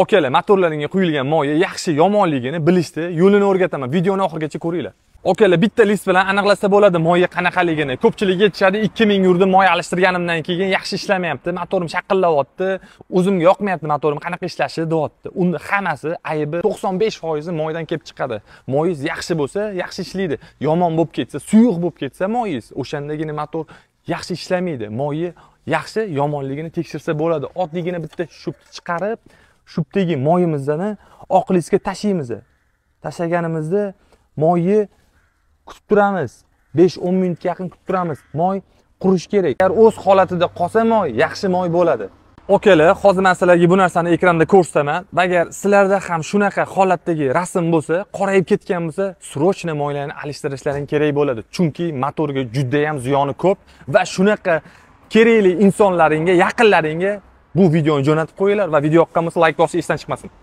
okalar motorlaringga quyilgan moya yaxshi yomonligini bilishni yo'lini o'rgataman videoni oxirigacha ko'ringlar okalar bitta list bilan aniqlasa bo'ladi moya qanaqaligini ko'pchilik aytishadi ikki ming yurdim moya alishtirganimdan keyin yaxshi ishlamayapti motorim shaqillayapti o'zimga yoqmayapti motorim qanaqa ishlashi deyapti uni hammasi aybi to'qson besh foizi moydan kelib chiqadi moyiz yaxshi bo'lsa yaxshi ishlaydi yomon bo'lib ketsa suyuq bo'lib ketsa moyiz o'shandagina motor yaxshi ishlamaydi moyi yaxshi yomonligini tekshirsa bo'ladi oddiygina bitta shubni chiqarib shubdagi moyimizni oq tashlaymiz tashlaganimizda moyni kutib turamiz 5-10 minutga yaqin kutib turamiz moy qurish kerak agar o'z holatida qolsa moy yaxshi moy bo'ladi okalar hozir man sizlarga bu narsani ekranda ko'rsataman agar sizlarda ham shunaqa holatdagi rasm bo'lsa qorayib ketgan bo'lsa срочно moylarni alishtirishlaring kerak bo'ladi chunki motorga juda ham ziyoni ko'p va shunaqa kerakli insonlaringga yaqinlaringga bu videoni jo'natib qo'yinglar va video yoqqan bo'lsa layk like bosib esdan chiqmasin